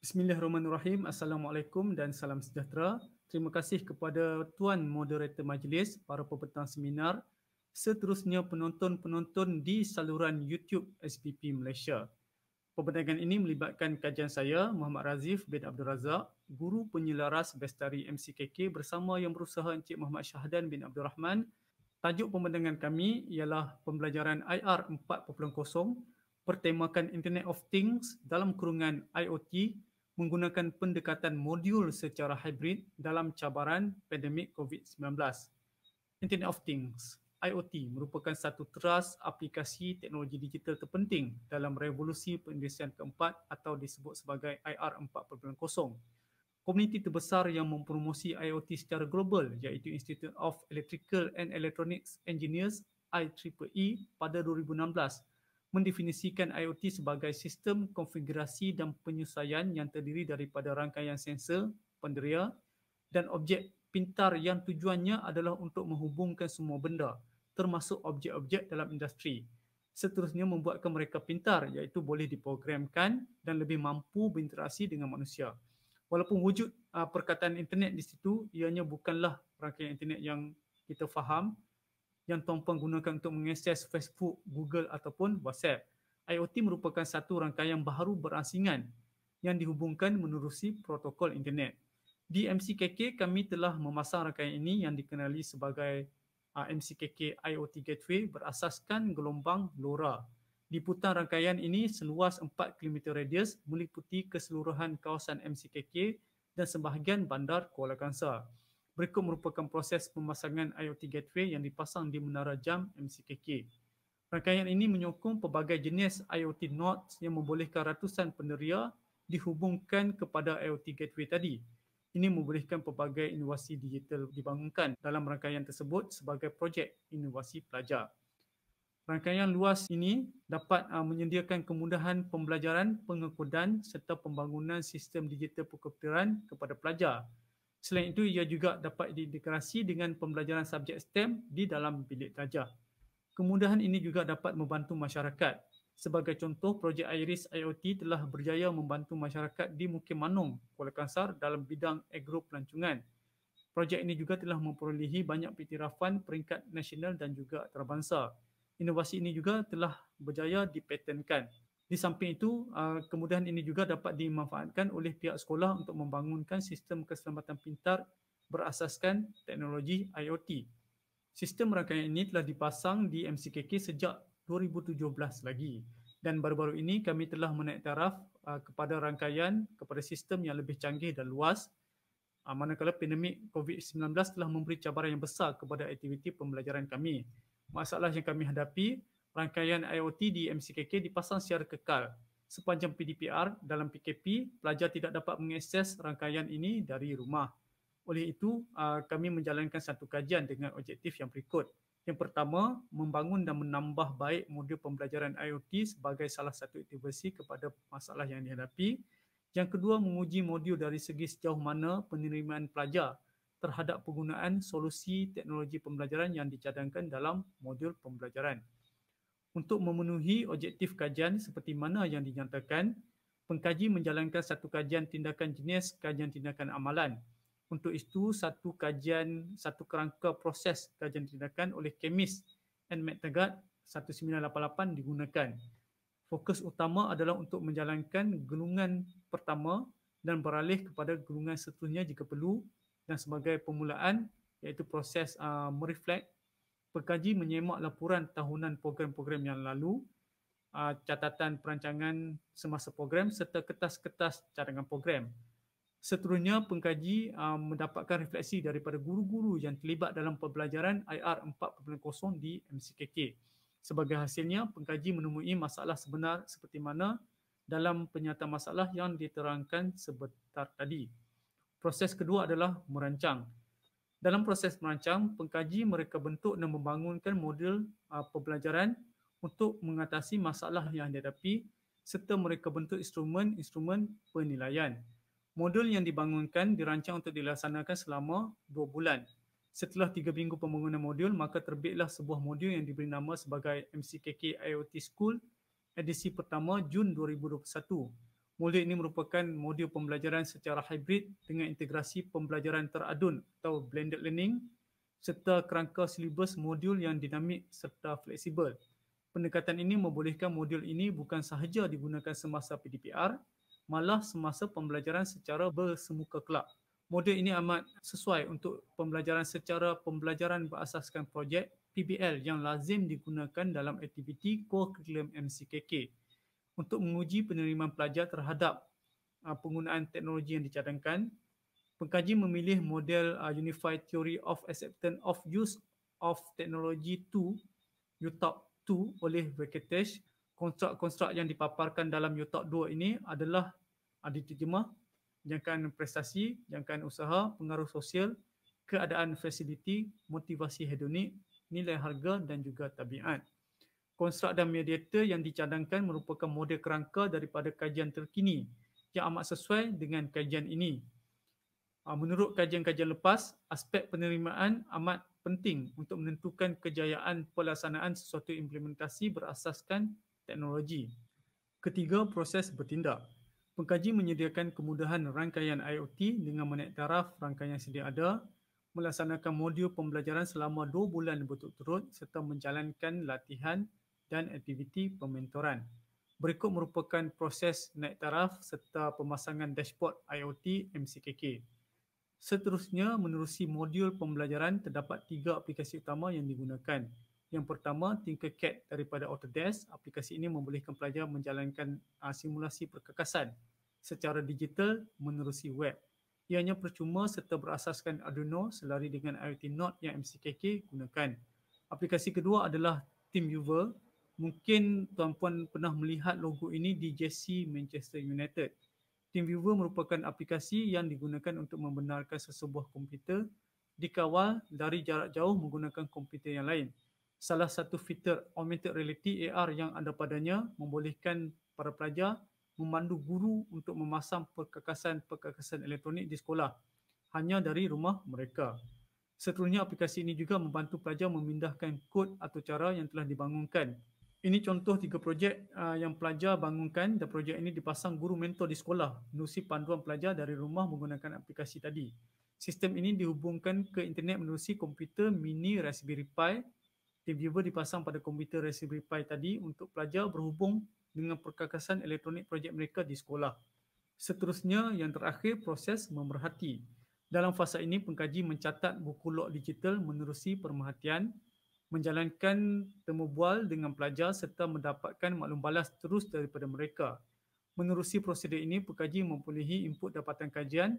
Bismillahirrahmanirrahim. Assalamualaikum dan salam sejahtera. Terima kasih kepada Tuan Moderator Majlis, para pepentang seminar, seterusnya penonton-penonton di saluran YouTube SPP Malaysia. Pembentangan ini melibatkan kajian saya, Muhammad Razif bin Abdul Razak, Guru Penyelaras Bestari MCKK bersama yang berusaha Encik Muhammad Syahdan bin Abdul Rahman. Tajuk pembentangan kami ialah pembelajaran IR 4.0 pertemakan Internet of Things dalam kurungan IoT menggunakan pendekatan modul secara hybrid dalam cabaran pandemik COVID-19. Internet of Things, IoT merupakan satu teras aplikasi teknologi digital terpenting dalam revolusi pendirian keempat atau disebut sebagai IR 4.0. Komuniti terbesar yang mempromosi IoT secara global iaitu Institute of Electrical and Electronics Engineers IEEE e, pada mendefinisikan IoT sebagai sistem konfigurasi dan penyusayan yang terdiri daripada rangkaian sensor, penderia dan objek pintar yang tujuannya adalah untuk menghubungkan semua benda termasuk objek-objek dalam industri. Seterusnya membuatkan mereka pintar iaitu boleh diprogramkan dan lebih mampu berinteraksi dengan manusia. Walaupun wujud ah, perkataan internet di situ ianya bukanlah rangkaian internet yang kita faham yang tuan-puan gunakan untuk mengakses Facebook, Google ataupun WhatsApp. IoT merupakan satu rangkaian baharu berasingan yang dihubungkan menerusi protokol internet. Di MCKK kami telah memasang rangkaian ini yang dikenali sebagai uh, ah, MCKK IoT Gateway berasaskan gelombang LoRa. Di putar rangkaian ini seluas 4 km radius meliputi keseluruhan kawasan MCKK dan sebahagian bandar Kuala Kangsar. Berikut merupakan proses pemasangan IoT gateway yang dipasang di menara jam MCKK. Rangkaian ini menyokong pelbagai jenis IoT nodes yang membolehkan ratusan peneria dihubungkan kepada IoT gateway tadi. Ini membolehkan pelbagai inovasi digital dibangunkan dalam rangkaian tersebut sebagai projek inovasi pelajar. Rangkaian luas ini dapat uh, menyediakan kemudahan pembelajaran, pengekodan serta pembangunan sistem digital perkomputeran kepada pelajar Selain itu, ia juga dapat diintegrasi dengan pembelajaran subjek STEM di dalam bilik darjah. Kemudahan ini juga dapat membantu masyarakat. Sebagai contoh, projek Iris IoT telah berjaya membantu masyarakat di Mukim Manong, Kuala Kangsar dalam bidang agro pelancongan. Projek ini juga telah memperolehi banyak pitirafan peringkat nasional dan juga terbangsa. Inovasi ini juga telah berjaya dipatenkan. Di samping itu, ah, kemudahan ini juga dapat dimanfaatkan oleh pihak sekolah untuk membangunkan sistem keselamatan pintar berasaskan teknologi IoT. Sistem rangkaian ini telah dipasang di MCKK sejak 2017 lagi dan baru-baru ini kami telah menaik taraf ah, kepada rangkaian kepada sistem yang lebih canggih dan luas ah, manakala pandemik COVID-19 telah memberi cabaran yang besar kepada aktiviti pembelajaran kami. Masalah yang kami hadapi rangkaian IoT di MCKK dipasang secara kekal sepanjang PDPR dalam PKP pelajar tidak dapat mengakses rangkaian ini dari rumah. Oleh itu, kami menjalankan satu kajian dengan objektif yang berikut. Yang pertama, membangun dan menambah baik modul pembelajaran IoT sebagai salah satu aktiviti kepada masalah yang dihadapi. Yang kedua, menguji modul dari segi sejauh mana penerimaan pelajar terhadap penggunaan solusi teknologi pembelajaran yang dicadangkan dalam modul pembelajaran untuk memenuhi objektif kajian seperti mana yang dinyatakan pengkaji menjalankan satu kajian tindakan jenis kajian tindakan amalan untuk itu satu kajian satu kerangka proses kajian tindakan oleh kemis and metagat 1988 digunakan fokus utama adalah untuk menjalankan gelungan pertama dan beralih kepada gelungan seterusnya jika perlu dan sebagai permulaan iaitu proses uh, mereflect Pengkaji menyemak laporan tahunan program-program yang lalu, ah, catatan perancangan semasa program serta kertas-kertas cadangan program. Seterusnya, pengkaji ah, mendapatkan refleksi daripada guru-guru yang terlibat dalam pembelajaran IR 4.0 di MCKK. Sebagai hasilnya, pengkaji menemui masalah sebenar seperti mana dalam penyata masalah yang diterangkan sebentar tadi. Proses kedua adalah merancang. Dalam proses merancang, pengkaji mereka bentuk dan membangunkan model uh, pembelajaran untuk mengatasi masalah yang dihadapi serta mereka bentuk instrumen-instrumen penilaian. Modul yang dibangunkan dirancang untuk dilaksanakan selama 2 bulan. Setelah 3 minggu pembangunan modul, maka terbitlah sebuah modul yang diberi nama sebagai MCKK IoT School edisi pertama Jun Modul ini merupakan modul pembelajaran secara hybrid dengan integrasi pembelajaran teradun atau blended learning serta kerangka silibus modul yang dinamik serta fleksibel. Pendekatan ini membolehkan modul ini bukan sahaja digunakan semasa PDPR malah semasa pembelajaran secara bersemuka kelab. Modul ini amat sesuai untuk pembelajaran secara pembelajaran berasaskan projek PBL yang lazim digunakan dalam aktiviti core curriculum MCKK untuk menguji penerimaan pelajar terhadap uh, penggunaan teknologi yang dicadangkan. Pengkaji memilih model uh, Unified Theory of Acceptance of Use of Technology 2, UTOP 2 oleh Vekitesh. Konstruk-konstruk yang dipaparkan dalam UTOP 2 ini adalah uh, diterjemah jangkaan prestasi, jangkaan usaha, pengaruh sosial, keadaan fasiliti, motivasi hedonik, nilai harga dan juga tabiat konstruk dan mediator yang dicadangkan merupakan model kerangka daripada kajian terkini yang amat sesuai dengan kajian ini. Ah, menurut kajian-kajian lepas, aspek penerimaan amat penting untuk menentukan kejayaan pelaksanaan sesuatu implementasi berasaskan teknologi. Ketiga, proses bertindak. Pengkaji menyediakan kemudahan rangkaian IoT dengan menaik taraf rangkaian yang sedia ada, melaksanakan modul pembelajaran selama dua bulan berturut-turut serta menjalankan latihan dan aktiviti pementoran. Berikut merupakan proses naik taraf serta pemasangan dashboard IoT MCKK. Seterusnya, menerusi modul pembelajaran terdapat tiga aplikasi utama yang digunakan. Yang pertama, Tinkercad daripada Autodesk. Aplikasi ini membolehkan pelajar menjalankan ah, simulasi perkakasan secara digital menerusi web. Ianya percuma serta berasaskan Arduino selari dengan IoT Node yang MCKK gunakan. Aplikasi kedua adalah TeamViewer Mungkin tuan-puan pernah melihat logo ini di jersey Manchester United. TeamViewer merupakan aplikasi yang digunakan untuk membenarkan sesebuah komputer dikawal dari jarak jauh menggunakan komputer yang lain. Salah satu fitur augmented reality AR yang ada padanya membolehkan para pelajar memandu guru untuk memasang perkakasan-perkakasan elektronik di sekolah hanya dari rumah mereka. Seterusnya aplikasi ini juga membantu pelajar memindahkan kod atau cara yang telah dibangunkan ini contoh tiga projek uh, yang pelajar bangunkan dan projek ini dipasang guru mentor di sekolah menerusi panduan pelajar dari rumah menggunakan aplikasi tadi. Sistem ini dihubungkan ke internet menerusi komputer mini Raspberry Pi. TeamViewer dipasang pada komputer Raspberry Pi tadi untuk pelajar berhubung dengan perkakasan elektronik projek mereka di sekolah. Seterusnya yang terakhir proses memerhati. Dalam fasa ini pengkaji mencatat buku log digital menerusi pemerhatian menjalankan temu bual dengan pelajar serta mendapatkan maklum balas terus daripada mereka. Menerusi prosedur ini, pekaji mempunyai input dapatan kajian.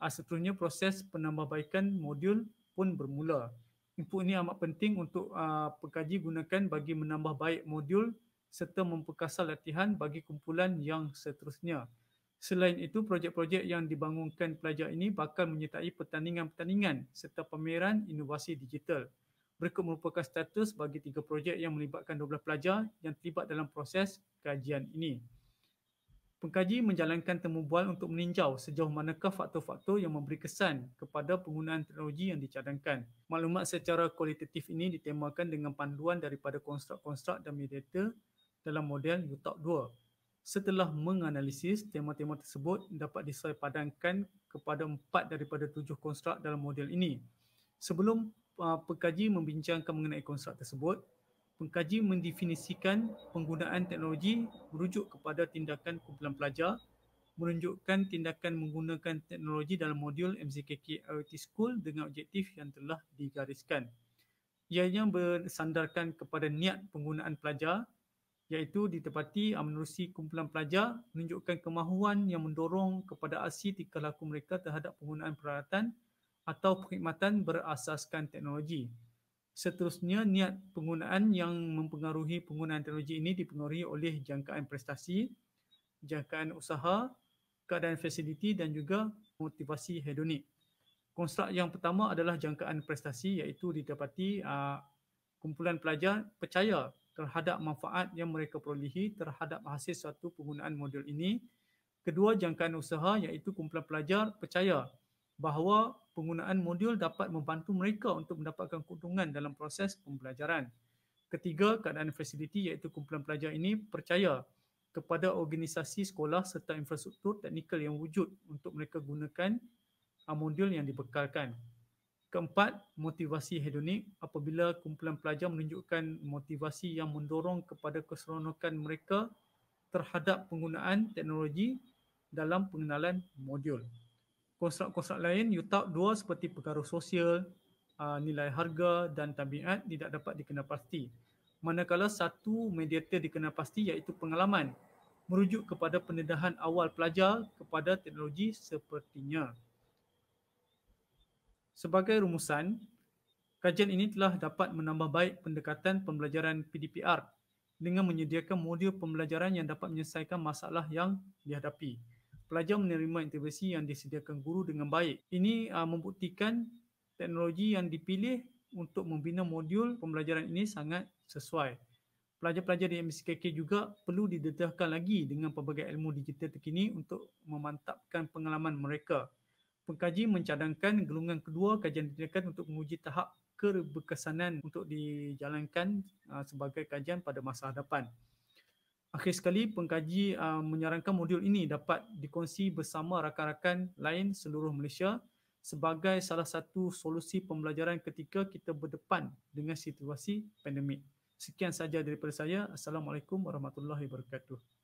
Ah, seterusnya, proses penambahbaikan modul pun bermula. Input ini amat penting untuk ah, pekaji gunakan bagi menambah baik modul serta memperkasa latihan bagi kumpulan yang seterusnya. Selain itu, projek-projek yang dibangunkan pelajar ini bakal menyertai pertandingan-pertandingan serta pameran inovasi digital berikut merupakan status bagi tiga projek yang melibatkan 12 pelajar yang terlibat dalam proses kajian ini. Pengkaji menjalankan temubual untuk meninjau sejauh manakah faktor-faktor yang memberi kesan kepada penggunaan teknologi yang dicadangkan. Maklumat secara kualitatif ini ditemakan dengan panduan daripada konstruk-konstruk dan mediator dalam model UTOP 2. Setelah menganalisis tema-tema tersebut dapat disuai padankan kepada empat daripada tujuh konstruk dalam model ini. Sebelum uh, pekaji membincangkan mengenai konsep tersebut pengkaji mendefinisikan penggunaan teknologi merujuk kepada tindakan kumpulan pelajar menunjukkan tindakan menggunakan teknologi dalam modul MCKK IoT School dengan objektif yang telah digariskan. Ia Ianya bersandarkan kepada niat penggunaan pelajar iaitu ditepati menerusi kumpulan pelajar menunjukkan kemahuan yang mendorong kepada aksi tingkah laku mereka terhadap penggunaan peralatan atau perkhidmatan berasaskan teknologi. Seterusnya, niat penggunaan yang mempengaruhi penggunaan teknologi ini dipengaruhi oleh jangkaan prestasi, jangkaan usaha, keadaan fasiliti dan juga motivasi hedonik. Konstruk yang pertama adalah jangkaan prestasi iaitu didapati uh, kumpulan pelajar percaya terhadap manfaat yang mereka perolehi terhadap hasil suatu penggunaan model ini. Kedua, jangkaan usaha iaitu kumpulan pelajar percaya bahawa penggunaan modul dapat membantu mereka untuk mendapatkan keuntungan dalam proses pembelajaran. Ketiga, keadaan fasiliti iaitu kumpulan pelajar ini percaya kepada organisasi sekolah serta infrastruktur teknikal yang wujud untuk mereka gunakan ah, modul yang dibekalkan. Keempat, motivasi hedonik apabila kumpulan pelajar menunjukkan motivasi yang mendorong kepada keseronokan mereka terhadap penggunaan teknologi dalam pengenalan modul konstruk-konstruk lain you talk dua seperti perkara sosial uh, nilai harga dan tabiat tidak dapat dikenal pasti manakala satu mediator dikenal pasti iaitu pengalaman merujuk kepada pendedahan awal pelajar kepada teknologi sepertinya sebagai rumusan kajian ini telah dapat menambah baik pendekatan pembelajaran PDPR dengan menyediakan modul pembelajaran yang dapat menyelesaikan masalah yang dihadapi pelajar menerima intervensi yang disediakan guru dengan baik. Ini uh, membuktikan teknologi yang dipilih untuk membina modul pembelajaran ini sangat sesuai. Pelajar-pelajar di MCKK juga perlu didedahkan lagi dengan pelbagai ilmu digital terkini untuk memantapkan pengalaman mereka. Pengkaji mencadangkan gelungan kedua kajian didedahkan untuk menguji tahap keberkesanan untuk dijalankan ah, sebagai kajian pada masa hadapan. Akhir sekali pengkaji uh, menyarankan modul ini dapat dikongsi bersama rakan-rakan lain seluruh Malaysia sebagai salah satu solusi pembelajaran ketika kita berdepan dengan situasi pandemik. Sekian saja daripada saya. Assalamualaikum warahmatullahi wabarakatuh.